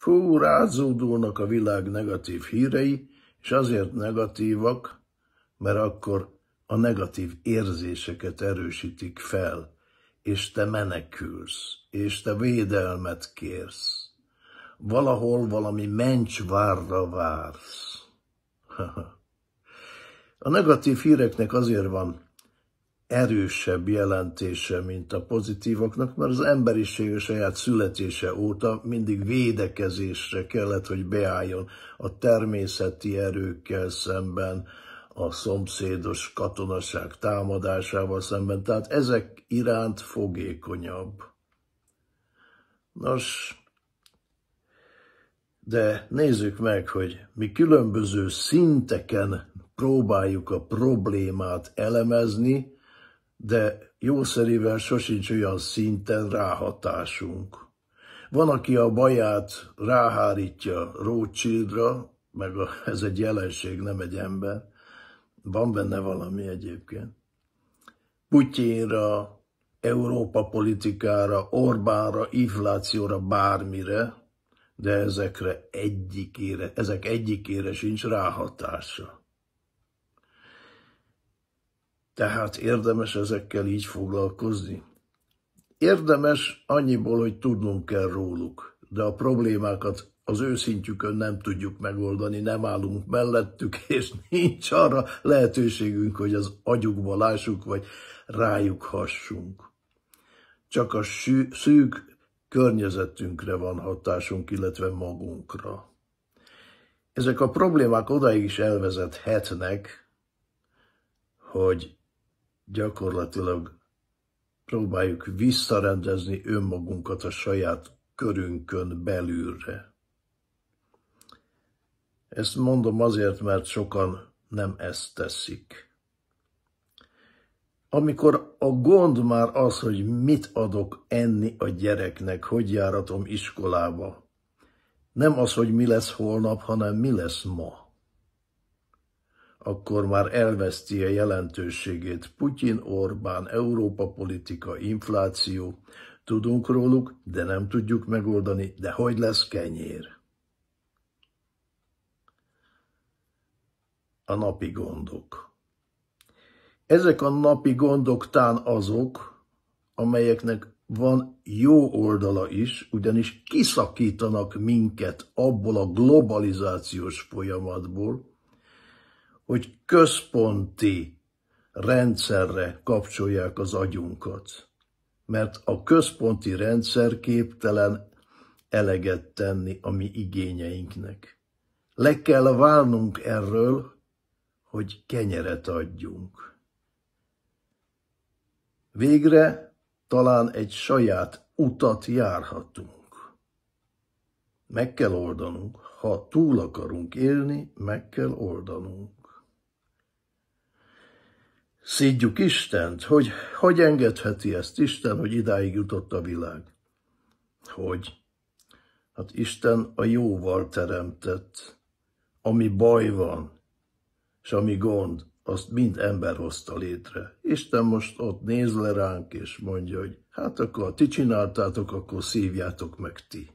Fú, rázódulnak a világ negatív hírei, és azért negatívak, mert akkor a negatív érzéseket erősítik fel, és te menekülsz, és te védelmet kérsz. Valahol valami várra vársz. A negatív híreknek azért van erősebb jelentése, mint a pozitívoknak, mert az emberiség a saját születése óta mindig védekezésre kellett, hogy beálljon a természeti erőkkel szemben, a szomszédos katonaság támadásával szemben, tehát ezek iránt fogékonyabb. Nos, de nézzük meg, hogy mi különböző szinteken próbáljuk a problémát elemezni, de jószerével sosincs olyan szinten ráhatásunk. Van, aki a baját ráhárítja Rothschildra, meg a, ez egy jelenség, nem egy ember, van benne valami egyébként, Putyinra, Európa politikára, Orbánra, inflációra, bármire, de ezekre egyikére, ezek egyikére sincs ráhatása. Tehát érdemes ezekkel így foglalkozni? Érdemes annyiból, hogy tudnunk kell róluk, de a problémákat az őszintjükön nem tudjuk megoldani, nem állunk mellettük, és nincs arra lehetőségünk, hogy az agyukba lássuk, vagy rájuk hassunk. Csak a szűk környezetünkre van hatásunk, illetve magunkra. Ezek a problémák odaig is elvezethetnek, hogy gyakorlatilag próbáljuk visszarendezni önmagunkat a saját körünkön belülre. Ezt mondom azért, mert sokan nem ezt teszik. Amikor a gond már az, hogy mit adok enni a gyereknek, hogy járatom iskolába, nem az, hogy mi lesz holnap, hanem mi lesz ma akkor már elveszti a jelentőségét Putyin, Orbán, Európa politika, infláció. Tudunk róluk, de nem tudjuk megoldani, de hogy lesz kenyér? A napi gondok. Ezek a napi gondok tán azok, amelyeknek van jó oldala is, ugyanis kiszakítanak minket abból a globalizációs folyamatból, hogy központi rendszerre kapcsolják az agyunkat. Mert a központi rendszer képtelen eleget tenni a mi igényeinknek. Le kell válnunk erről, hogy kenyeret adjunk. Végre talán egy saját utat járhatunk. Meg kell oldanunk, ha túl akarunk élni, meg kell oldanunk. Szídjuk Istent, hogy hogy engedheti ezt Isten, hogy idáig jutott a világ. Hogy? Hát Isten a jóval teremtett. Ami baj van, és ami gond, azt mind ember hozta létre. Isten most ott néz le ránk, és mondja, hogy hát akkor ha ti csináltátok, akkor szívjátok meg ti.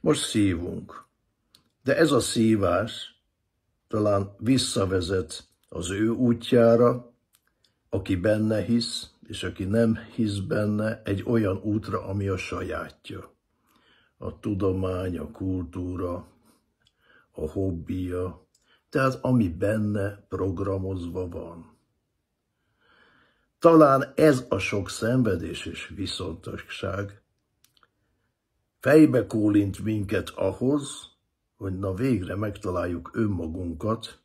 Most szívunk. De ez a szívás talán visszavezet az ő útjára, aki benne hisz, és aki nem hisz benne, egy olyan útra, ami a sajátja. A tudomány, a kultúra, a hobbija, tehát ami benne programozva van. Talán ez a sok szenvedés és viszontosság fejbe kólint minket ahhoz, hogy na végre megtaláljuk önmagunkat,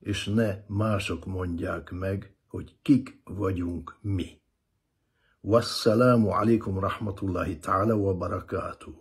és ne mások mondják meg, hogy kik vagyunk mi. Wassalamu alaikum rahmatullahi ta'ala wa barakatuh.